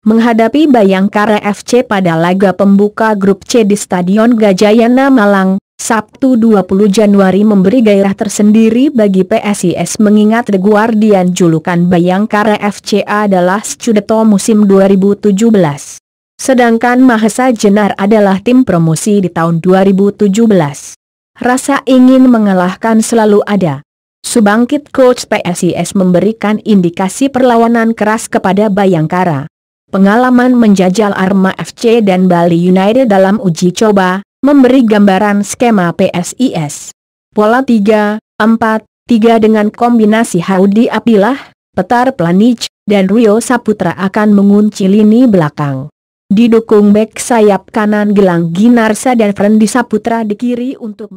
menghadapi Bayangkara FC pada laga pembuka grup C di Stadion Gajayana Malang, Sabtu 20 Januari memberi gairah tersendiri bagi PSIS mengingat The Guardian julukan Bayangkara FC adalah Scudetto musim 2017. Sedangkan Mahesa Jenar adalah tim promosi di tahun 2017. Rasa ingin mengalahkan selalu ada. Subangkit coach PSIS memberikan indikasi perlawanan keras kepada Bayangkara. Pengalaman menjajal Arma FC dan Bali United dalam uji coba, memberi gambaran skema PSIS. Pola 3, 4, 3 dengan kombinasi Haudi Apilah, Petar Planic, dan Rio Saputra akan mengunci lini belakang. Didukung back sayap kanan gelang Ginarsa dan Frendi Saputra di kiri untuk